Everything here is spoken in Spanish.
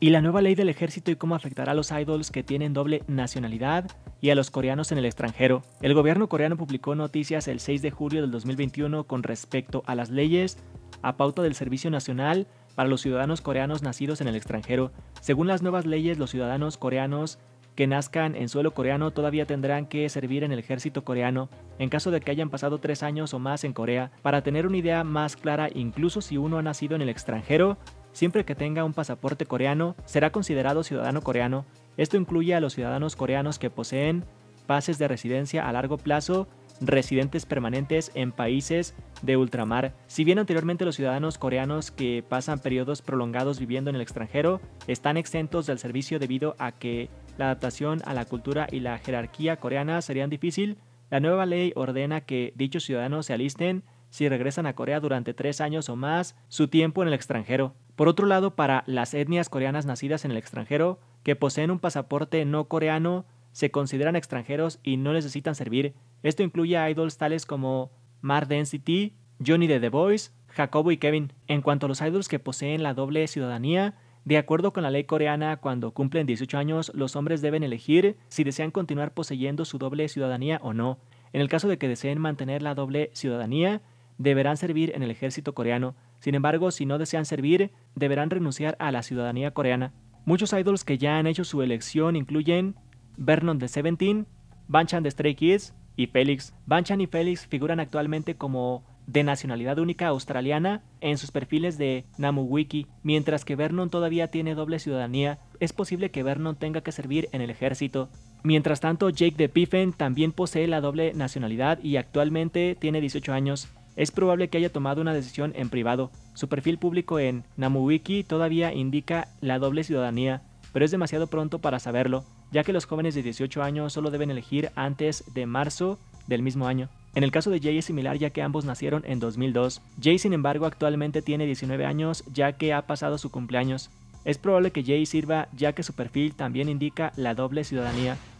y la nueva ley del ejército y cómo afectará a los idols que tienen doble nacionalidad y a los coreanos en el extranjero. El gobierno coreano publicó noticias el 6 de julio del 2021 con respecto a las leyes a pauta del Servicio Nacional para los ciudadanos coreanos nacidos en el extranjero. Según las nuevas leyes, los ciudadanos coreanos que nazcan en suelo coreano todavía tendrán que servir en el ejército coreano en caso de que hayan pasado tres años o más en Corea. Para tener una idea más clara, incluso si uno ha nacido en el extranjero, Siempre que tenga un pasaporte coreano, será considerado ciudadano coreano. Esto incluye a los ciudadanos coreanos que poseen pases de residencia a largo plazo, residentes permanentes en países de ultramar. Si bien anteriormente los ciudadanos coreanos que pasan periodos prolongados viviendo en el extranjero están exentos del servicio debido a que la adaptación a la cultura y la jerarquía coreana serían difícil, la nueva ley ordena que dichos ciudadanos se alisten si regresan a Corea durante tres años o más su tiempo en el extranjero. Por otro lado, para las etnias coreanas nacidas en el extranjero, que poseen un pasaporte no coreano, se consideran extranjeros y no necesitan servir. Esto incluye a idols tales como Mar Density, Johnny de The Voice, Jacobo y Kevin. En cuanto a los idols que poseen la doble ciudadanía, de acuerdo con la ley coreana, cuando cumplen 18 años, los hombres deben elegir si desean continuar poseyendo su doble ciudadanía o no. En el caso de que deseen mantener la doble ciudadanía, deberán servir en el ejército coreano. Sin embargo, si no desean servir, deberán renunciar a la ciudadanía coreana. Muchos idols que ya han hecho su elección incluyen Vernon de Seventeen, Banchan de Stray Kids y Félix. Banchan y Felix figuran actualmente como de nacionalidad única australiana en sus perfiles de Wiki, mientras que Vernon todavía tiene doble ciudadanía. Es posible que Vernon tenga que servir en el ejército. Mientras tanto, Jake de Piffen también posee la doble nacionalidad y actualmente tiene 18 años es probable que haya tomado una decisión en privado. Su perfil público en Namuwiki todavía indica la doble ciudadanía, pero es demasiado pronto para saberlo, ya que los jóvenes de 18 años solo deben elegir antes de marzo del mismo año. En el caso de Jay es similar ya que ambos nacieron en 2002. Jay sin embargo actualmente tiene 19 años ya que ha pasado su cumpleaños. Es probable que Jay sirva ya que su perfil también indica la doble ciudadanía.